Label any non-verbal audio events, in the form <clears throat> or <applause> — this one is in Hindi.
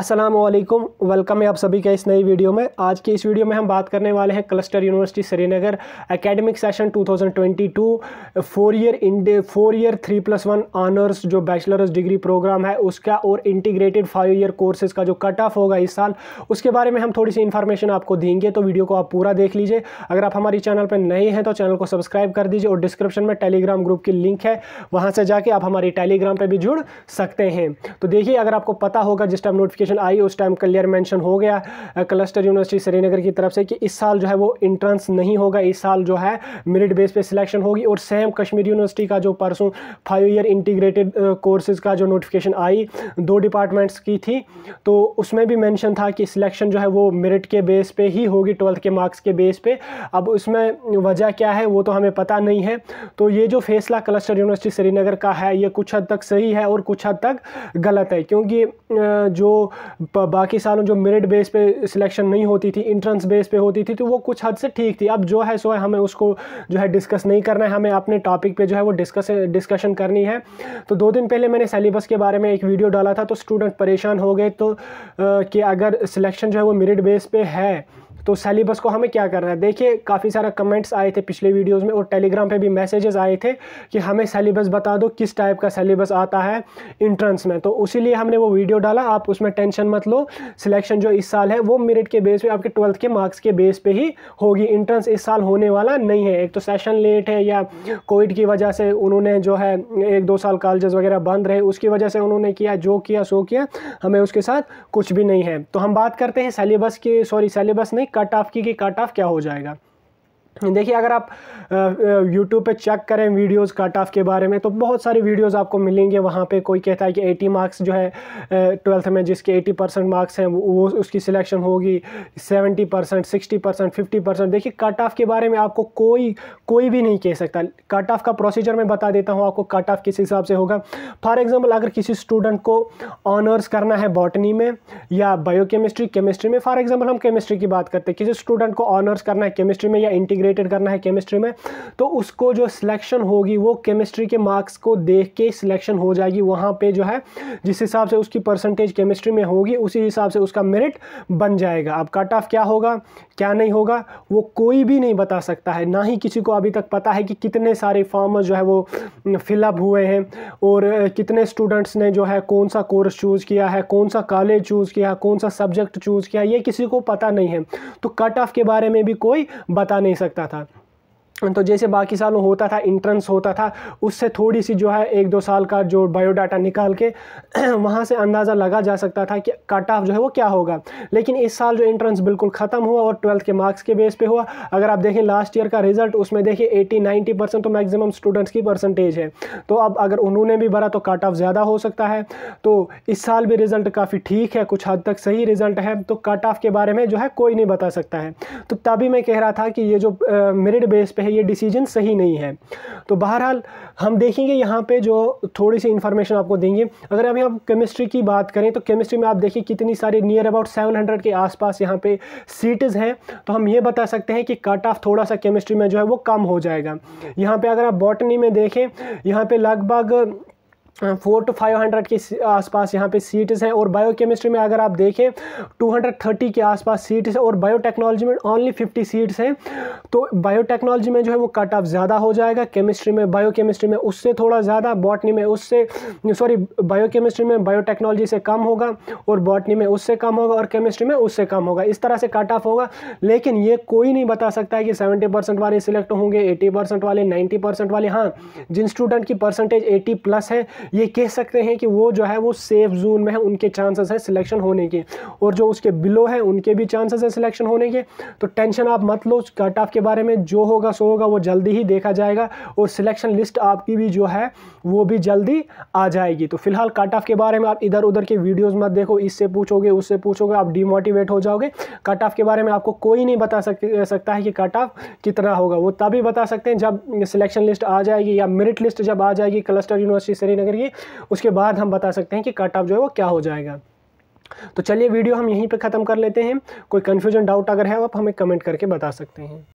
असलम वेलकम है आप सभी का इस नई वीडियो में आज के इस वीडियो में हम बात करने वाले हैं cluster university Srinagar academic session 2022 four year in four year three plus one honours जो बैचलर्स डिग्री प्रोग्राम है उसका और इंटीग्रेटेड फाइव ईयर कोर्सेज का जो कट ऑफ होगा इस साल उसके बारे में हम थोड़ी सी इन्फॉर्मेशन आपको देंगे तो वीडियो को आप पूरा देख लीजिए अगर आप हमारे चैनल पर नए हैं तो चैनल को सब्सक्राइब कर दीजिए और डिस्क्रिप्शन में टेलीग्राम ग्रुप की लिंक है वहाँ से जाके आप हमारे टेलीग्राम पर भी जुड़ सकते हैं तो देखिए अगर आपको पता होगा जिस टाइम नोटिफिकेशन नोटिफिकेशन आई उस टाइम क्लियर मेंशन हो गया क्लस्टर यूनिवर्सिटी श्रीनगर की तरफ से कि इस साल जो है वो इंट्रेंस नहीं होगा इस साल जो है मेरिट बेस पे सिलेक्शन होगी और सेम कश्मीर यूनिवर्सिटी का जो परसों फाइव ईयर इंटीग्रेटेड कोर्सेज़ का जो नोटिफिकेशन आई दो डिपार्टमेंट्स की थी तो उसमें भी मैंशन था कि सिलेक्शन जो है वो मेरिट के बेस पर ही होगी ट्वेल्थ के मार्क्स के बेस पे अब उसमें वजह क्या है वो तो हमें पता नहीं है तो ये जो फैसला क्लस्टर यूनिवर्सिटी श्रीनगर का है ये कुछ हद तक सही है और कुछ हद तक गलत है क्योंकि जो बाकी सालों जो मेरिट बेस पे सिलेक्शन नहीं होती थी इंट्रेंस बेस पे होती थी तो वो कुछ हद से ठीक थी अब जो है सो है हमें उसको जो है डिस्कस नहीं करना है हमें अपने टॉपिक पे जो है वो डिस्कस डिस्कशन करनी है तो दो दिन पहले मैंने सेलेबस के बारे में एक वीडियो डाला था तो स्टूडेंट परेशान हो गए तो कि अगर सिलेक्शन जो है वो मेरिट बेस पे है तो सेलेबस को हमें क्या करना है देखिए काफ़ी सारा कमेंट्स आए थे पिछले वीडियोस में और टेलीग्राम पे भी मैसेजेस आए थे कि हमें सेलेबस बता दो किस टाइप का सेलेबस आता है इंट्रेंस में तो उसी लिए हमने वो वीडियो डाला आप उसमें टेंशन मत लो सिलेक्शन जो इस साल है वो मेरिट के बेस पे आपके ट्वेल्थ के मार्क्स के बेस पर ही होगी इंट्रेंस इस साल होने वाला नहीं है एक तो सेशन लेट है या कोविड की वजह से उन्होंने जो है एक दो साल कॉलेजेस वगैरह बंद रहे उसकी वजह से उन्होंने किया जो किया सो किया हमें उसके साथ कुछ भी नहीं है तो हम बात करते हैं सेलेबस के सॉरी सेलेबस नहीं कट ऑफ की कि कट ऑफ क्या हो जाएगा देखिए अगर आप YouTube पे चेक करें वीडियोस कट ऑफ के बारे में तो बहुत सारी वीडियोस आपको मिलेंगे वहाँ पे कोई कहता है कि 80 मार्क्स जो है ट्वेल्थ में जिसके 80 परसेंट मार्क्स हैं वो उसकी सिलेक्शन होगी 70 percent sixty percent fifty percent देखिए कट ऑफ के बारे में आपको कोई कोई भी नहीं कह सकता कट ऑफ का प्रोसीजर मैं बता देता हूँ आपको कट ऑफ किस हिसाब से होगा फॉर एग्ज़ाम्पल अगर किसी स्टूडेंट को ऑनर्स करना है बॉटनी में या बायो केमिस्ट्री में फॉर एग्ज़ाम्पल हम केमिस्ट्री की बात करते हैं किसी स्टूडेंट को ऑनर्स करना है केमिस्ट्री में या इंटीग्री इंटीग्रेटेड करना है केमिस्ट्री में तो उसको जो सिलेक्शन होगी वो केमिस्ट्री के मार्क्स को देख के सिलेक्शन हो जाएगी वहाँ पे जो है जिस हिसाब से उसकी परसेंटेज केमिस्ट्री में होगी उसी हिसाब से उसका मेरिट बन जाएगा अब कट ऑफ क्या होगा क्या नहीं होगा वो कोई भी नहीं बता सकता है ना ही किसी को अभी तक पता है कि कितने सारे फॉर्म जो है वो फिलअप हुए हैं और कितने स्टूडेंट्स ने जो है कौन सा कोर्स चूज़ किया है कौन सा कॉलेज चूज़ किया कौन सा सब्जेक्ट चूज़ किया ये किसी को पता नहीं है तो कट ऑफ के बारे में भी कोई बता नहीं सकता लगता था तो जैसे बाकी सालों होता था इंट्रेंस होता था उससे थोड़ी सी जो है एक दो साल का जो बायोडाटा निकाल के <clears throat> वहाँ से अंदाज़ा लगा जा सकता था कि कट ऑफ जो है वो क्या होगा लेकिन इस साल जो इंट्रेंस बिल्कुल ख़त्म हुआ और ट्वेल्थ के मार्क्स के बेस पे हुआ अगर आप देखें लास्ट ईयर का रिजल्ट उसमें देखिए एटी नाइन्टी परसेंट तो मैक्सिमम स्टूडेंट्स की परसेंटेज है तो अब अगर उन्होंने भी भरा तो कट ऑफ ज़्यादा हो सकता है तो इस साल भी रिज़ल्ट काफ़ी ठीक है कुछ हद तक सही रिज़ल्ट है तो कट ऑफ के बारे में जो है कोई नहीं बता सकता है तो तभी मैं कह रहा था कि ये जो मेरिट बेस पे है ये डिसीजन सही नहीं है तो बहरहाल हम देखेंगे यहाँ पे जो थोड़ी सी इन्फॉर्मेशन आपको देंगे अगर अभी आप केमिस्ट्री की बात करें तो केमिस्ट्री में आप देखिए कितनी सारी नियर अबाउट 700 के आसपास यहाँ पे सीट्स हैं तो हम ये बता सकते हैं कि कट ऑफ थोड़ा सा केमिस्ट्री में जो है वो कम हो जाएगा यहाँ पर अगर आप बॉटनी में देखें यहाँ पर लगभग फोर टू फाइव हंड्रेड के आसपास यहाँ पे सीट्स हैं और बायोकेमिस्ट्री में अगर आप देखें टू हंड्रेड थर्टी के आसपास सीट्स हैं और बायोटेक्नोलॉजी में ओनली फिफ्टी सीट्स हैं तो बायोटेक्नोलॉजी में जो है वो कट ऑफ ज़्यादा हो जाएगा केमिस्ट्री में बायोकेमिस्ट्री में उससे थोड़ा ज़्यादा बॉटनी में उससे सॉरी बायोकेमिस्ट्री में बायोटेक्नोलॉजी से कम होगा और बॉटनी में उससे कम होगा और केमिस्ट्री में उससे कम होगा इस तरह से कट ऑफ होगा लेकिन ये कोई नहीं बता सकता है कि सेवेंटी परसेंट वाले सिलेक्ट होंगे एटी परसेंट वाले नाइन्टी परसेंट वाले हाँ जिन स्टूडेंट की परसेंटेज एटी प्लस है ये कह सकते हैं कि वो जो है वो सेफ जोन में है उनके चांसेस है सिलेक्शन होने के और जो उसके बिलो है उनके भी चांसेस है सिलेक्शन होने के तो टेंशन आप मत लो कट ऑफ के बारे में जो होगा सो होगा वो जल्दी ही देखा जाएगा और सिलेक्शन लिस्ट आपकी भी जो है वो भी जल्दी आ जाएगी तो फिलहाल कट ऑफ के बारे में आप इधर उधर के वीडियोज़ मत देखो इससे पूछोगे उससे पूछोगे आप डिमोटिवेट हो जाओगे कट ऑफ के बारे में आपको कोई नहीं बता सकता है कि कट ऑफ कितना होगा वो तभी बता सकते हैं जब सिलेक्शन लिस्ट आ जाएगी या मेरिट लिस्ट जब आ जाएगी क्लस्टर यूनिवर्सिटी श्रीनगर करिए उसके बाद हम बता सकते हैं कि कट ऑफ जो है वो क्या हो जाएगा तो चलिए वीडियो हम यहीं पे ख़त्म कर लेते हैं कोई कन्फ्यूजन डाउट अगर है आप हमें कमेंट करके बता सकते हैं